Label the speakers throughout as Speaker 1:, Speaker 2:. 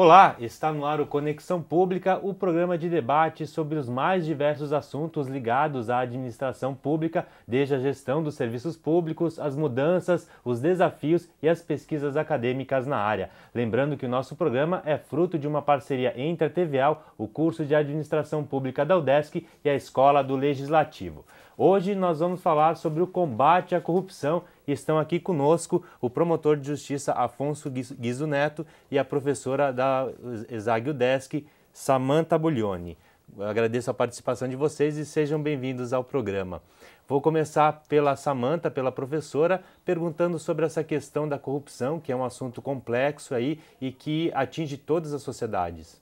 Speaker 1: Olá, está no ar o Conexão Pública, o programa de debate sobre os mais diversos assuntos ligados à administração pública, desde a gestão dos serviços públicos, as mudanças, os desafios e as pesquisas acadêmicas na área. Lembrando que o nosso programa é fruto de uma parceria entre a TVAL, o curso de administração pública da UDESC e a Escola do Legislativo. Hoje nós vamos falar sobre o combate à corrupção e estão aqui conosco o promotor de justiça Afonso Guizo Neto e a professora da Esag Udesc, Samanta Buglioni. agradeço a participação de vocês e sejam bem-vindos ao programa. Vou começar pela Samanta, pela professora, perguntando sobre essa questão da corrupção, que é um assunto complexo aí e que atinge todas as sociedades.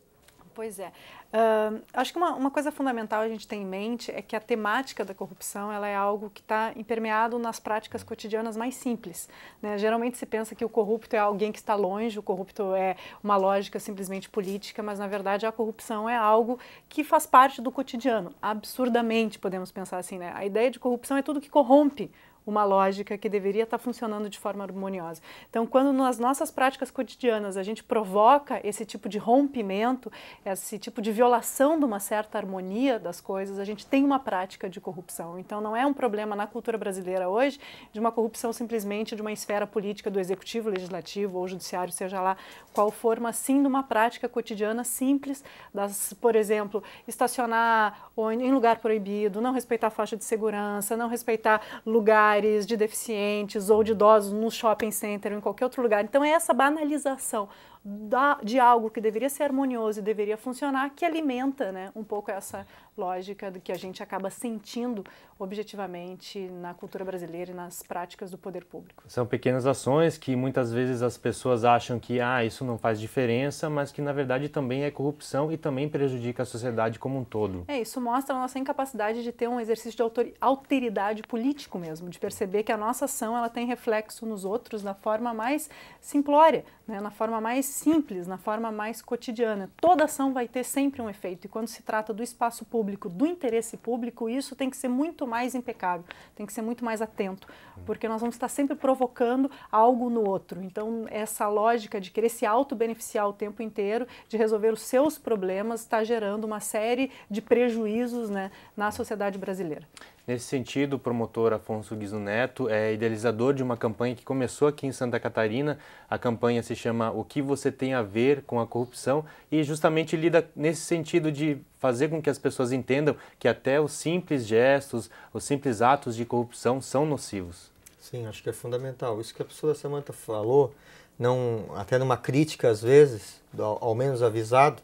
Speaker 2: Pois é. Uh, acho que uma, uma coisa fundamental a gente tem em mente é que a temática da corrupção ela é algo que está impermeado nas práticas cotidianas mais simples. Né? Geralmente se pensa que o corrupto é alguém que está longe, o corrupto é uma lógica simplesmente política, mas na verdade a corrupção é algo que faz parte do cotidiano. Absurdamente podemos pensar assim, né? A ideia de corrupção é tudo que corrompe uma lógica que deveria estar funcionando de forma harmoniosa. Então, quando nas nossas práticas cotidianas a gente provoca esse tipo de rompimento, esse tipo de violação de uma certa harmonia das coisas, a gente tem uma prática de corrupção. Então, não é um problema na cultura brasileira hoje de uma corrupção simplesmente de uma esfera política do executivo, legislativo ou judiciário, seja lá qual for, mas sim de uma prática cotidiana simples, das, por exemplo, estacionar em lugar proibido, não respeitar a faixa de segurança, não respeitar lugares de deficientes ou de idosos no shopping center ou em qualquer outro lugar. Então é essa banalização da, de algo que deveria ser harmonioso e deveria funcionar, que alimenta né, um pouco essa lógica do que a gente acaba sentindo objetivamente na cultura brasileira e nas práticas do poder público.
Speaker 1: São pequenas ações que muitas vezes as pessoas acham que ah, isso não faz diferença, mas que na verdade também é corrupção e também prejudica a sociedade como um todo.
Speaker 2: É, isso mostra a nossa incapacidade de ter um exercício de alteridade político mesmo, de perceber que a nossa ação ela tem reflexo nos outros na forma mais simplória, né, na forma mais simples, na forma mais cotidiana. Toda ação vai ter sempre um efeito, e quando se trata do espaço público, do interesse público, isso tem que ser muito mais impecável, tem que ser muito mais atento, porque nós vamos estar sempre provocando algo no outro. Então, essa lógica de querer se auto-beneficiar o tempo inteiro, de resolver os seus problemas, está gerando uma série de prejuízos né, na sociedade brasileira.
Speaker 1: Nesse sentido, o promotor Afonso Guizno Neto é idealizador de uma campanha que começou aqui em Santa Catarina. A campanha se chama O que você tem a ver com a corrupção e justamente lida nesse sentido de fazer com que as pessoas entendam que até os simples gestos, os simples atos de corrupção são nocivos.
Speaker 3: Sim, acho que é fundamental. Isso que a pessoa da Samanta falou, não, até numa crítica às vezes, ao, ao menos avisado,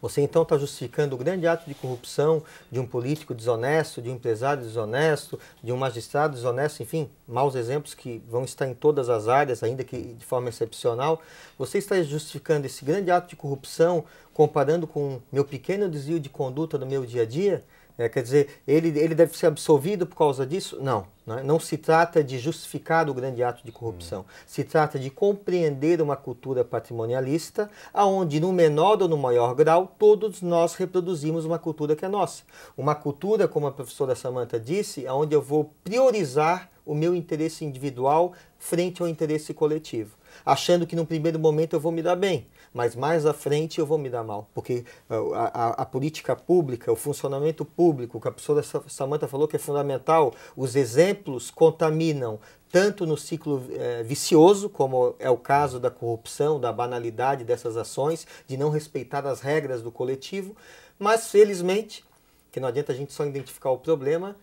Speaker 3: você então está justificando o grande ato de corrupção de um político desonesto, de um empresário desonesto, de um magistrado desonesto, enfim, maus exemplos que vão estar em todas as áreas, ainda que de forma excepcional. Você está justificando esse grande ato de corrupção comparando com meu pequeno desvio de conduta no meu dia a dia? É, quer dizer, ele, ele deve ser absolvido por causa disso? Não. Né? Não se trata de justificar o grande ato de corrupção. Hum. Se trata de compreender uma cultura patrimonialista, aonde no menor ou no maior grau, todos nós reproduzimos uma cultura que é nossa. Uma cultura, como a professora Samantha disse, aonde eu vou priorizar o meu interesse individual frente ao interesse coletivo achando que num primeiro momento eu vou me dar bem mas mais à frente eu vou me dar mal, porque eh, a, a, a política pública, o funcionamento público, que a professora Samanta falou que é fundamental, os exemplos contaminam tanto no ciclo eh, vicioso, como é o caso da corrupção, da banalidade dessas ações, de não respeitar as regras do coletivo, mas felizmente, que não adianta a gente só identificar o problema,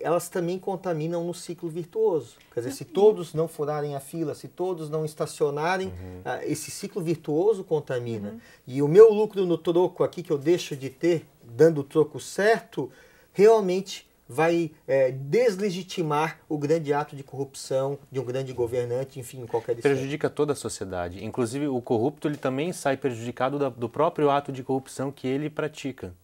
Speaker 3: elas também contaminam no ciclo virtuoso. Quer dizer, ah, se todos não furarem a fila, se todos não estacionarem, uhum. uh, esse ciclo virtuoso contamina. Uhum. E o meu lucro no troco aqui, que eu deixo de ter, dando o troco certo, realmente vai é, deslegitimar o grande ato de corrupção de um grande governante, enfim, em qualquer esfera.
Speaker 1: Prejudica toda a sociedade. Inclusive, o corrupto ele também sai prejudicado da, do próprio ato de corrupção que ele pratica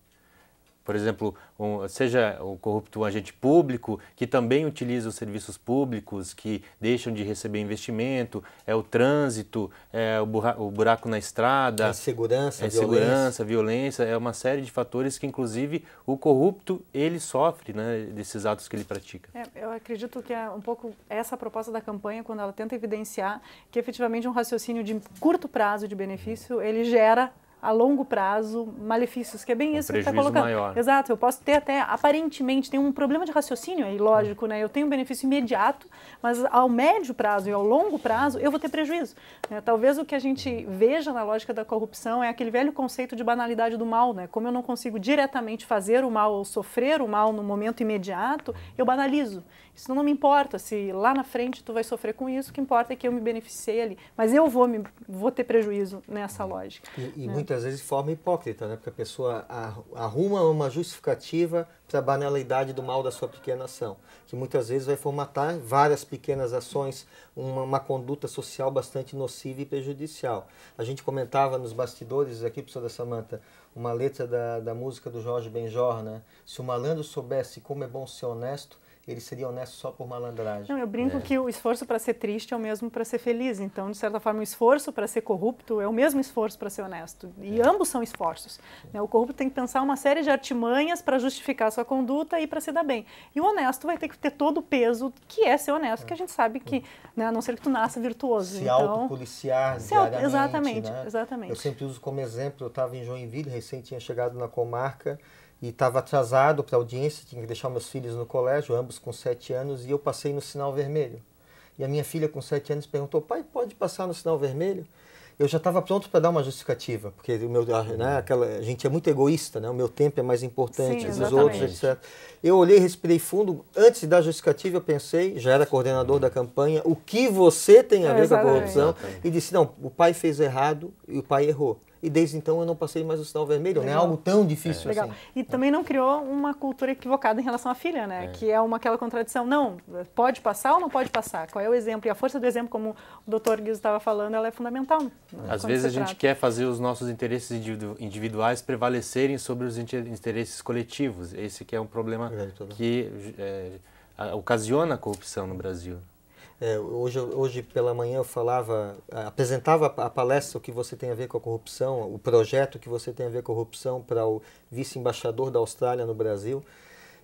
Speaker 1: por exemplo, um, seja o corrupto um agente público, que também utiliza os serviços públicos, que deixam de receber investimento, é o trânsito, é o, o buraco na estrada. É segurança, é violência. violência, é uma série de fatores que, inclusive, o corrupto ele sofre né, desses atos que ele pratica.
Speaker 2: É, eu acredito que é um pouco essa a proposta da campanha, quando ela tenta evidenciar que efetivamente um raciocínio de curto prazo de benefício, ele gera a longo prazo malefícios, que é bem um isso que está colocando. Maior. Exato, eu posso ter até, aparentemente, tem um problema de raciocínio aí, é lógico, né? Eu tenho um benefício imediato, mas ao médio prazo e ao longo prazo eu vou ter prejuízo. Né? Talvez o que a gente veja na lógica da corrupção é aquele velho conceito de banalidade do mal, né? Como eu não consigo diretamente fazer o mal ou sofrer o mal no momento imediato, eu banalizo. Isso não me importa se lá na frente tu vai sofrer com isso, o que importa é que eu me beneficiei ali. Mas eu vou, me, vou ter prejuízo nessa lógica.
Speaker 3: E, e né? muita muitas vezes de forma hipócrita, né? porque a pessoa arruma uma justificativa para a banalidade do mal da sua pequena ação, que muitas vezes vai formatar várias pequenas ações, uma, uma conduta social bastante nociva e prejudicial. A gente comentava nos bastidores aqui, professora Samanta, uma letra da, da música do Jorge Benjor, né? Se o malandro soubesse como é bom ser honesto, ele seria honesto só por malandragem. Não,
Speaker 2: eu brinco é. que o esforço para ser triste é o mesmo para ser feliz. Então, de certa forma, o esforço para ser corrupto é o mesmo esforço para ser honesto. E é. ambos são esforços. Né? O corrupto tem que pensar uma série de artimanhas para justificar sua conduta e para se dar bem. E o honesto vai ter que ter todo o peso que é ser honesto, que a gente sabe que, né, a não ser que tu nasça virtuoso. Se então,
Speaker 3: autopoliciar se Exatamente, né? exatamente. Eu sempre uso como exemplo, eu estava em Joinville, recente, tinha chegado na comarca, e estava atrasado para a audiência, tinha que deixar meus filhos no colégio, ambos com sete anos, e eu passei no sinal vermelho. E a minha filha, com sete anos, perguntou: pai, pode passar no sinal vermelho? Eu já estava pronto para dar uma justificativa, porque o meu, né, aquela, a gente é muito egoísta, né? o meu tempo é mais importante Sim, os outros, etc. Eu olhei, respirei fundo. Antes de dar justificativa, eu pensei, já era coordenador da campanha, o que você tem a é, ver é, com a corrupção? E disse: não, o pai fez errado e o pai errou e desde então eu não passei mais o sinal vermelho, né? Legal. né? Algo tão difícil é. assim. Legal.
Speaker 2: E também não criou uma cultura equivocada em relação à filha, né? É. Que é uma aquela contradição, não, pode passar ou não pode passar? Qual é o exemplo? E a força do exemplo, como o doutor Guiz estava falando, ela é fundamental. Às vezes a trata. gente
Speaker 1: quer fazer os nossos interesses individuais prevalecerem sobre os interesses coletivos. Esse que é um problema é que é, ocasiona a corrupção no Brasil.
Speaker 3: É, hoje, hoje pela manhã eu falava, apresentava a palestra o que você tem a ver com a corrupção, o projeto que você tem a ver com a corrupção para o vice-embaixador da Austrália no Brasil.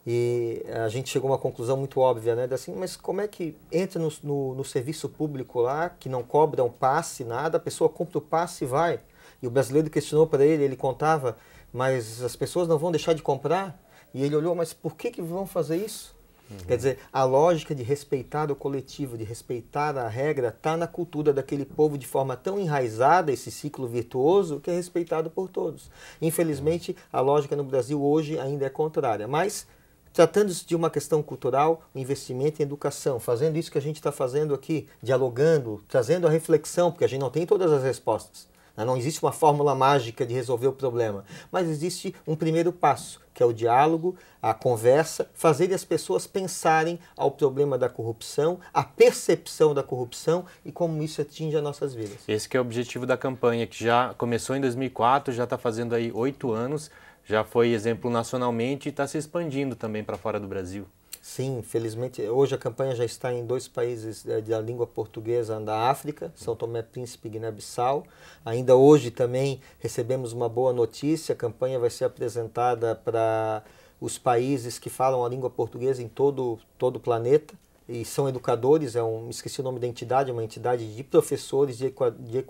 Speaker 3: E a gente chegou a uma conclusão muito óbvia, né? De assim, mas como é que entra no, no, no serviço público lá, que não cobra um passe, nada, a pessoa compra o passe e vai. E o brasileiro questionou para ele, ele contava, mas as pessoas não vão deixar de comprar? E ele olhou, mas por que, que vão fazer isso? Uhum. Quer dizer, a lógica de respeitar o coletivo, de respeitar a regra, está na cultura daquele povo de forma tão enraizada, esse ciclo virtuoso, que é respeitado por todos. Infelizmente, uhum. a lógica no Brasil hoje ainda é contrária, mas Tratando-se de uma questão cultural, o investimento em educação, fazendo isso que a gente está fazendo aqui, dialogando, trazendo a reflexão, porque a gente não tem todas as respostas. Ah, não existe uma fórmula mágica de resolver o problema, mas existe um primeiro passo, que é o diálogo, a conversa, fazer as pessoas pensarem ao problema da corrupção, a percepção da corrupção e como isso atinge as nossas vidas.
Speaker 1: Esse é o objetivo da campanha, que já começou em 2004, já está fazendo aí oito anos, já foi exemplo nacionalmente e está se expandindo também para fora do Brasil.
Speaker 3: Sim, infelizmente. Hoje a campanha já está em dois países é, da língua portuguesa da África, São Tomé Príncipe e Guiné-Bissau. Ainda hoje também recebemos uma boa notícia: a campanha vai ser apresentada para os países que falam a língua portuguesa em todo, todo o planeta e são educadores, é um, esqueci o nome da entidade, é uma entidade de professores, de, de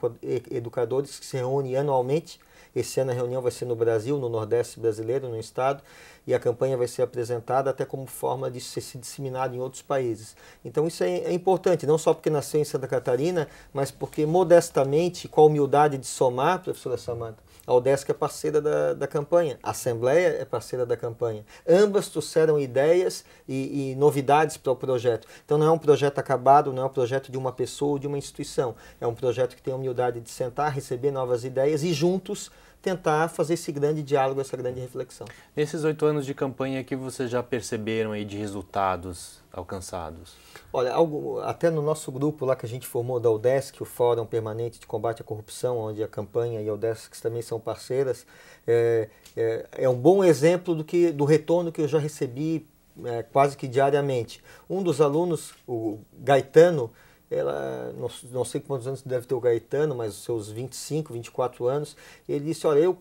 Speaker 3: educadores que se reúne anualmente esse ano a reunião vai ser no Brasil, no Nordeste brasileiro, no Estado, e a campanha vai ser apresentada até como forma de ser se disseminada em outros países. Então isso é, é importante, não só porque nasceu em Santa Catarina, mas porque modestamente, com a humildade de somar, professora Samanta, a UDESC é parceira da, da campanha, a Assembleia é parceira da campanha. Ambas trouxeram ideias e, e novidades para o projeto. Então não é um projeto acabado, não é um projeto de uma pessoa ou de uma instituição. É um projeto que tem a humildade de sentar, receber novas ideias e juntos tentar fazer esse grande diálogo, essa grande reflexão.
Speaker 1: Nesses oito anos de campanha, que vocês já perceberam aí de resultados alcançados?
Speaker 3: Olha, algo, até no nosso grupo lá que a gente formou da UDESC, o Fórum Permanente de Combate à Corrupção, onde a campanha e a UDESC também são parceiras, é, é, é um bom exemplo do, que, do retorno que eu já recebi é, quase que diariamente. Um dos alunos, o Gaetano, ela não, não sei quantos anos deve ter o Gaetano, mas os seus 25, 24 anos, ele disse, olha, eu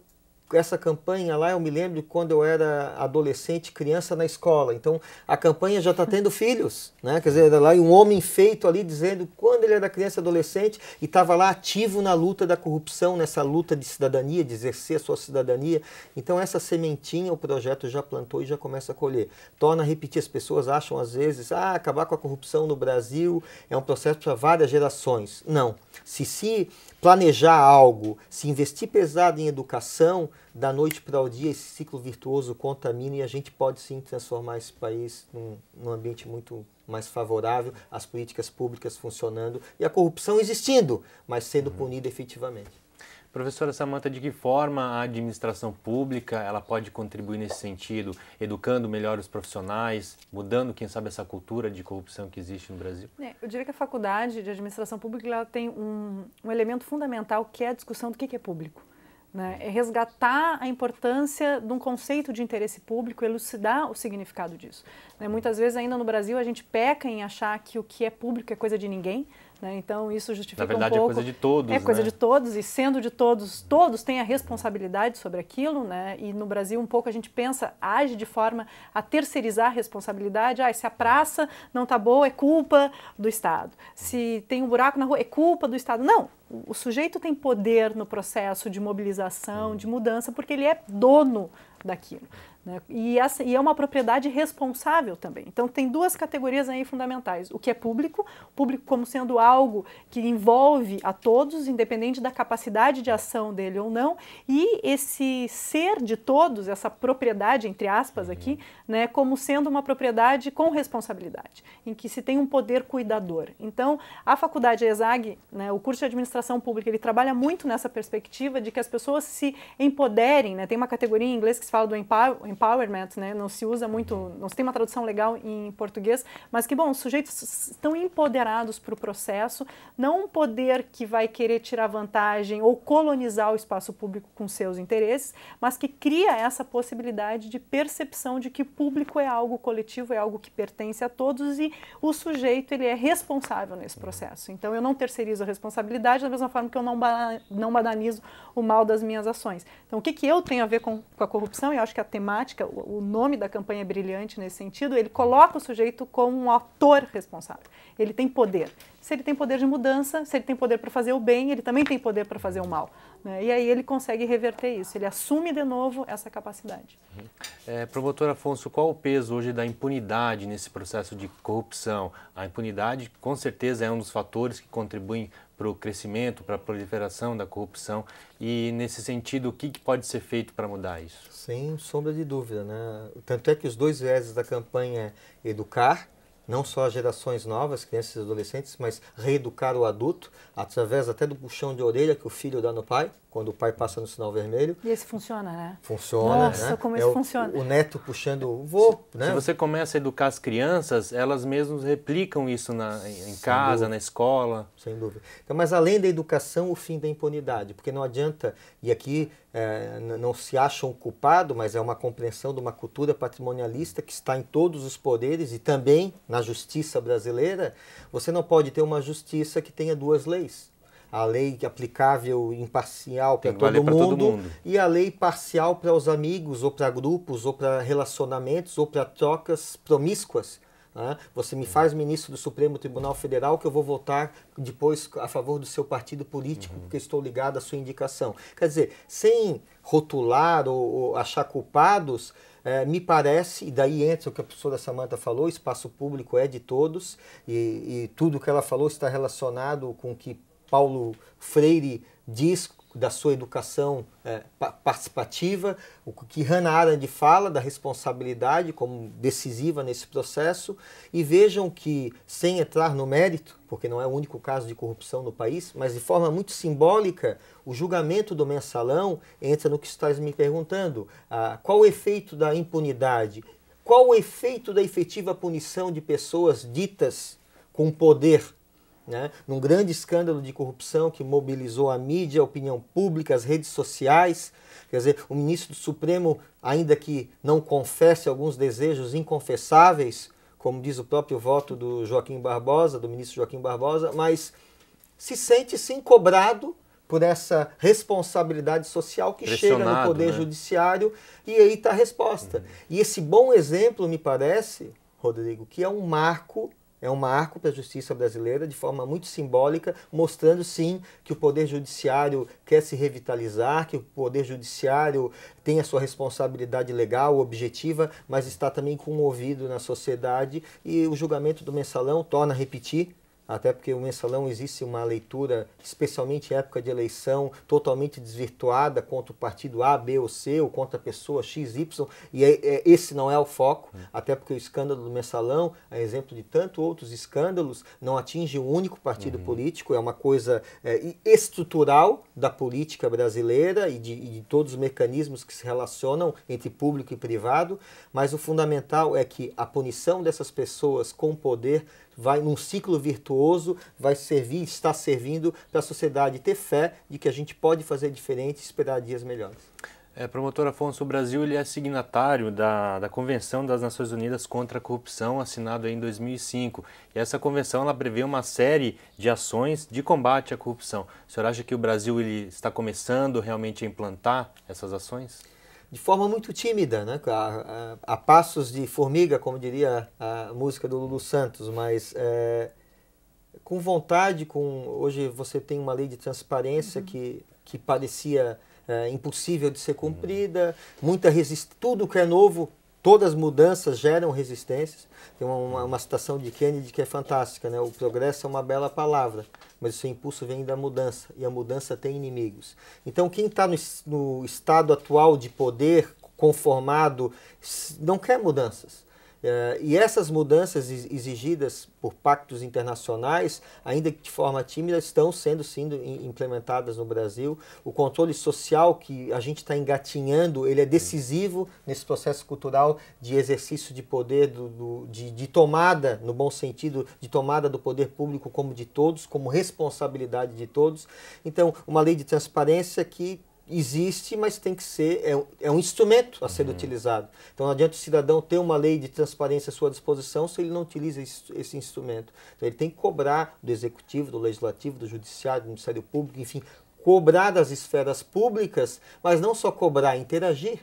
Speaker 3: essa campanha lá, eu me lembro quando eu era adolescente, criança na escola. Então a campanha já está tendo filhos, né? Quer dizer, lá um homem feito ali dizendo quando ele era criança, adolescente e estava lá ativo na luta da corrupção, nessa luta de cidadania, de exercer a sua cidadania. Então essa sementinha o projeto já plantou e já começa a colher. Torna a repetir, as pessoas acham às vezes, ah, acabar com a corrupção no Brasil é um processo para várias gerações. Não. Se se planejar algo, se investir pesado em educação, da noite para o dia esse ciclo virtuoso contamina e a gente pode sim transformar esse país num, num ambiente muito mais favorável, as políticas públicas funcionando e a corrupção existindo, mas sendo uhum. punida efetivamente.
Speaker 1: Professora Samanta, de que forma a administração pública ela pode contribuir nesse sentido, educando melhor os profissionais, mudando, quem sabe, essa cultura de corrupção que existe no Brasil?
Speaker 2: É, eu diria que a faculdade de administração pública ela tem um, um elemento fundamental que é a discussão do que é público. Né? É resgatar a importância de um conceito de interesse público, elucidar o significado disso. Né? Muitas vezes, ainda no Brasil, a gente peca em achar que o que é público é coisa de ninguém. Né? Então isso justifica verdade, um pouco. Na verdade é coisa de todos. É coisa né? de todos e sendo de todos, todos têm a responsabilidade sobre aquilo, né? E no Brasil um pouco a gente pensa, age de forma a terceirizar a responsabilidade. Ah, se a praça não tá boa é culpa do Estado. Se tem um buraco na rua é culpa do Estado. Não, o sujeito tem poder no processo de mobilização, de mudança, porque ele é dono daquilo. Né? E, essa, e é uma propriedade responsável também. Então, tem duas categorias aí fundamentais: o que é público, público como sendo algo que envolve a todos, independente da capacidade de ação dele ou não, e esse ser de todos, essa propriedade, entre aspas, uhum. aqui, né, como sendo uma propriedade com responsabilidade, em que se tem um poder cuidador. Então, a faculdade ESAG, né, o curso de administração pública, ele trabalha muito nessa perspectiva de que as pessoas se empoderem, né, tem uma categoria em inglês que se fala do empowerment empowerment, né? Não se usa muito, uhum. não se tem uma tradução legal em português, mas que bom, os sujeitos estão empoderados para o processo, não um poder que vai querer tirar vantagem ou colonizar o espaço público com seus interesses, mas que cria essa possibilidade de percepção de que público é algo coletivo, é algo que pertence a todos e o sujeito ele é responsável nesse uhum. processo. Então eu não terceirizo a responsabilidade da mesma forma que eu não, não banalizo o mal das minhas ações. Então o que, que eu tenho a ver com, com a corrupção? Eu acho que a temática temática, o nome da campanha é brilhante nesse sentido, ele coloca o sujeito como um autor responsável. Ele tem poder. Se ele tem poder de mudança, se ele tem poder para fazer o bem, ele também tem poder para fazer o mal. Né? E aí ele consegue reverter isso, ele assume de novo essa capacidade.
Speaker 1: Uhum. É, promotor Afonso, qual o peso hoje da impunidade nesse processo de corrupção? A impunidade, com certeza, é um dos fatores que contribuem para o crescimento, para a proliferação da corrupção. E, nesse sentido, o que, que pode ser feito para mudar isso?
Speaker 3: Sem sombra de dúvida. Né? Tanto é que os dois vieses da campanha é educar, não só as gerações novas, crianças e adolescentes, mas reeducar o adulto, através até do puxão de orelha que o filho dá no pai, quando o pai passa no sinal vermelho. E esse funciona, né? Funciona. Nossa, né? como é isso o, funciona. O, neto puxando o vô, né? Se você
Speaker 1: começa a educar as crianças, elas mesmas replicam isso na, em casa, dúvida, na escola.
Speaker 3: Sem dúvida. Então, mas além da educação, o fim da impunidade. Porque não adianta, e aqui é, não se acham culpado, mas é uma compreensão de uma cultura patrimonialista que está em todos os poderes e também na justiça brasileira. Você não pode ter uma justiça que tenha duas leis a lei aplicável imparcial para todo, todo, mundo e a lei parcial para os amigos ou para grupos ou para relacionamentos ou para trocas promíscuas. Né? Você me faz ministro do Supremo Tribunal Federal que eu vou votar depois a favor do seu partido político uhum. porque estou ligado à sua indicação. Quer dizer, sem rotular ou, ou achar culpados, é, me parece, e daí entra o que a professora Samanta falou, o espaço público é de todos, e, e, tudo que ela falou está relacionado com o que Paulo Freire diz da sua educação é, participativa, o que Hannah Arendt fala da responsabilidade como decisiva nesse processo, e vejam que, sem entrar no mérito, porque não é o único caso de corrupção no país, mas de forma muito simbólica, o julgamento do mensalão entra no que estás me perguntando: ah, qual o efeito da impunidade? Qual o efeito da efetiva punição de pessoas ditas com poder né, num grande escândalo de corrupção que mobilizou a mídia, a opinião pública, as redes sociais. Quer dizer, o ministro do Supremo, ainda que não confesse alguns desejos inconfessáveis, como diz o próprio voto do Joaquim Barbosa, do ministro Joaquim Barbosa, mas se sente sim cobrado por essa responsabilidade social que chega no Poder né? Judiciário e aí está a resposta. Uhum. E esse bom exemplo, me parece, Rodrigo, que é um marco é um marco para a justiça brasileira de forma muito simbólica, mostrando sim que o Poder Judiciário quer se revitalizar, que o Poder Judiciário tem a sua responsabilidade legal, objetiva, mas está também com um ouvido na sociedade. E o julgamento do mensalão torna a repetir até porque o mensalão existe uma leitura, especialmente em época de eleição, totalmente desvirtuada contra o partido A, B ou C, ou contra a pessoa X, Y, e é, é, esse não é o foco, hum. até porque o escândalo do mensalão, a exemplo de tanto outros escândalos, não atinge um único partido uhum. político, é uma coisa é, estrutural da política brasileira e de, e de todos os mecanismos que se relacionam entre público e privado, mas o fundamental é que a punição dessas pessoas com poder vai num ciclo virtuoso, vai servir, está servindo para a sociedade ter fé de que a gente pode fazer diferente e esperar dias melhores.
Speaker 1: É, promotor Afonso, o Brasil ele é signatário da, da Convenção das Nações Unidas contra a Corrupção, assinada em 2005. E essa convenção ela prevê uma série de ações de combate à corrupção. O senhor acha que o Brasil ele está começando realmente a implantar
Speaker 3: essas ações? de forma muito tímida, né? a, a, a passos de formiga, como diria a música do Lulu Santos, mas é, com vontade, com hoje você tem uma lei de transparência uhum. que, que parecia é, impossível de ser uhum. cumprida, muita resistência, tudo que é novo Todas as mudanças geram resistências. Tem uma, uma, citação de Kennedy que é fantástica, né? O progresso é uma bela palavra, mas o seu impulso vem da mudança, e a mudança tem inimigos. Então, quem está no, no estado atual de poder, conformado, não quer mudanças eh, e essas mudanças exigidas por pactos internacionais, ainda que de forma tímida, estão sendo sendo implementadas no Brasil. O controle social que a gente está engatinhando, ele é decisivo nesse processo cultural de exercício de poder, do, do de, de tomada, no bom sentido, de tomada do poder público como de todos, como responsabilidade de todos. Então, uma lei de transparência que existe, mas tem que ser, é, é um instrumento a ser uhum. utilizado. Então não adianta o cidadão ter uma lei de transparência à sua disposição se ele não utiliza esse, esse instrumento. Então ele tem que cobrar do executivo, do legislativo, do judiciário, do Ministério Público, enfim, cobrar das esferas públicas, mas não só cobrar, interagir.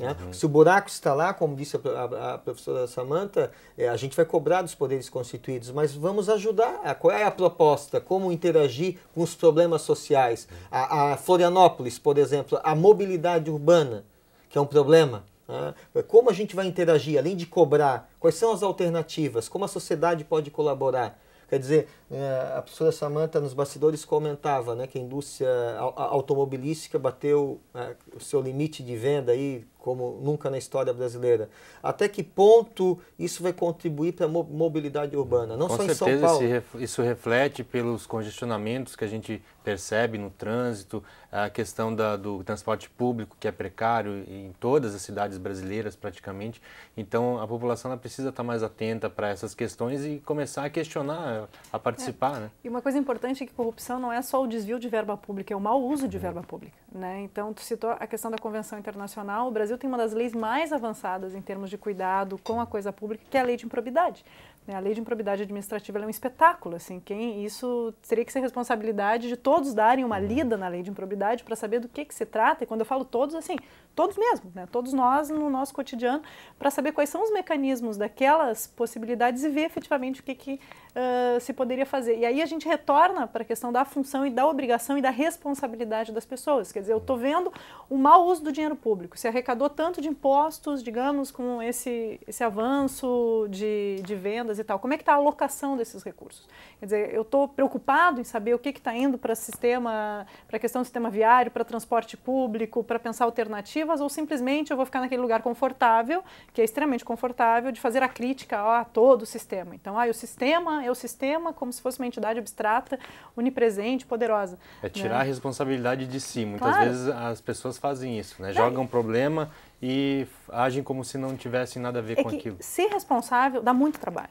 Speaker 3: Né? Uhum. Se o buraco está lá, como disse a, a professora Samanta, é, a gente vai cobrar dos poderes constituídos, mas vamos ajudar. A, qual é a proposta? Como interagir com os problemas sociais? Uhum. A, a Florianópolis, por exemplo, a mobilidade urbana, que é um problema. Né? Como a gente vai interagir, além de cobrar? Quais são as alternativas? Como a sociedade pode colaborar? Quer dizer, é, a professora Samanta nos bastidores comentava né, que a indústria automobilística bateu né, o seu limite de venda aí como nunca na história brasileira. Até que ponto isso vai contribuir para a mobilidade urbana? Não Com só certeza, em São
Speaker 1: Paulo. isso reflete pelos congestionamentos que a gente percebe no trânsito, a questão da, do transporte público que é precário em todas as cidades brasileiras praticamente. Então a população precisa estar mais atenta para essas questões e começar a questionar, a participar. É. Né?
Speaker 2: E uma coisa importante é que corrupção não é só o desvio de verba pública, é o mau uso de uhum. verba pública. Né? Então tu citou a questão da Convenção Internacional, o Brasil Brasil tem uma das leis mais avançadas em termos de cuidado com a coisa pública, que é a lei de improbidade. Né? A lei de improbidade administrativa é um espetáculo, assim, quem isso teria que ser responsabilidade de todos darem uma uhum. lida na lei de improbidade para saber do que, que se trata. E quando eu falo todos, assim, todos mesmo, né? todos nós no nosso cotidiano, para saber quais são os mecanismos daquelas possibilidades e ver efetivamente o que, que uh, se poderia fazer. E aí a gente retorna para a questão da função e da obrigação e da responsabilidade das pessoas. Quer dizer, eu estou vendo o mau uso do dinheiro público. Se arrecadou tanto de impostos, digamos, com esse, esse avanço de, de vendas e tal, como é que está a alocação desses recursos? Quer dizer, eu estou preocupado em saber o que está indo para sistema, para a questão do sistema viário, para transporte público, para pensar alternativas criativas ou simplesmente eu vou ficar naquele lugar confortável, que é extremamente confortável, de fazer a crítica ó, a todo o sistema. Então, ah, o sistema é o sistema como se fosse uma entidade abstrata, onipresente, poderosa. É né? tirar né? a
Speaker 1: responsabilidade de si. Muitas claro. vezes as pessoas fazem isso, né? É. Jogam um problema e agem como se não tivessem nada a ver é com aquilo.
Speaker 2: Ser responsável dá muito trabalho.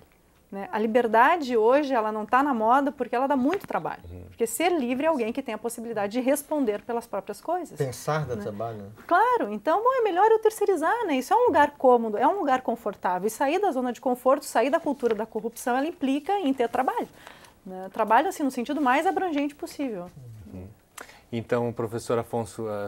Speaker 2: Né? A liberdade hoje ela não está na moda porque ela dá muito trabalho. Uhum. Porque ser livre é alguém que tem a possibilidade de responder pelas próprias coisas.
Speaker 3: Pensar dá né? trabalho. Né?
Speaker 2: Claro, então bom, é melhor eu terceirizar, né? Isso é um lugar cômodo, é um lugar confortável. E sair da zona de conforto, sair da cultura da corrupção, ela implica em ter trabalho. Né? Trabalho assim no sentido mais abrangente possível.
Speaker 1: Uhum. Então, professor Afonso, ah,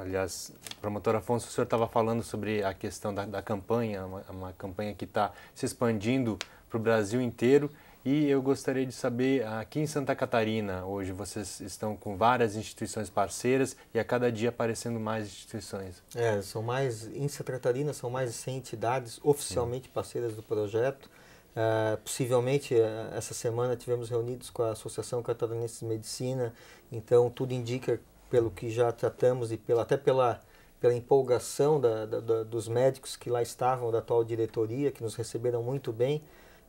Speaker 1: aliás, promotor Afonso, o senhor estava falando sobre a questão da, da campanha, uma, uma campanha que está se expandindo para o Brasil inteiro. E eu gostaria de saber, aqui em Santa Catarina, hoje vocês estão com várias instituições parceiras e a cada dia aparecendo mais instituições.
Speaker 3: É, são mais, em Santa Catarina, são mais de 100 entidades oficialmente Sim. parceiras do projeto. Uh, possivelmente, uh, essa semana tivemos reunidos com a Associação Catarinense de Medicina, então tudo indica, pelo que já tratamos e pela, até pela, pela empolgação da, da, da, dos médicos que lá estavam, da atual diretoria, que nos receberam muito bem,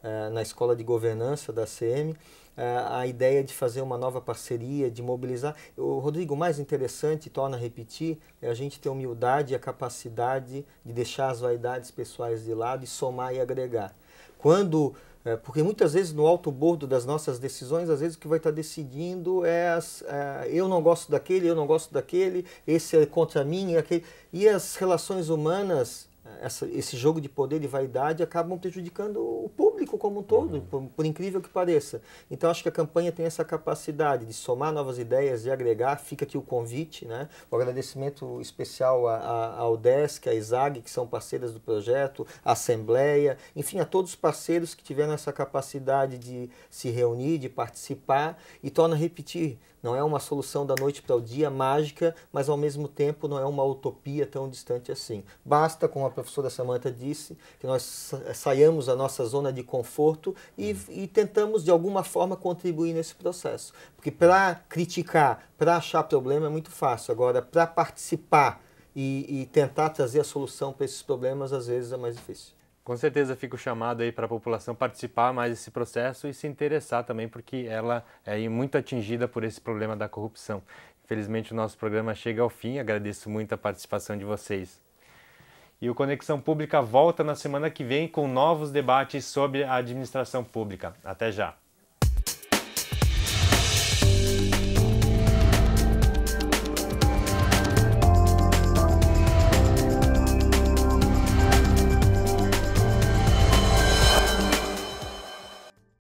Speaker 3: eh, na escola de governança da CM, eh, a ideia de fazer uma nova parceria, de mobilizar. O Rodrigo, o mais interessante, torna a repetir, é a gente ter humildade e a capacidade de deixar as vaidades pessoais de lado e somar e agregar. Quando eh, porque muitas vezes no alto bordo das nossas decisões, às vezes o que vai estar decidindo é, as, é eu não gosto daquele, eu não gosto daquele, esse é contra mim, é aquele. E as relações humanas, essa, esse jogo de poder e vaidade acabam prejudicando o público público como um todo, uhum. por, por, incrível que pareça. Então acho que a campanha tem essa capacidade de somar novas ideias, de agregar. Fica aqui o convite, né? O agradecimento especial a, a, ao DESC, à ISAG, que são parceiras do projeto, à Assembleia, enfim, a todos os parceiros que tiveram essa capacidade de se reunir, de participar e torna a repetir. Não é uma solução da noite para o dia mágica, mas ao mesmo tempo não é uma utopia tão distante assim. Basta, como a professora Samanta disse, que nós saiamos da nossa zona de de conforto e, uhum. e tentamos de alguma forma contribuir nesse processo. Porque para criticar, para achar problema é muito fácil, agora para participar e, e tentar trazer a solução para esses problemas às vezes é mais difícil.
Speaker 1: Com certeza fica o chamado aí para a população participar mais desse processo e se interessar também, porque ela é muito atingida por esse problema da corrupção. Infelizmente o nosso programa chega ao fim, agradeço muito a participação de vocês. E o Conexão Pública volta na semana que vem com novos debates sobre a administração pública. Até já!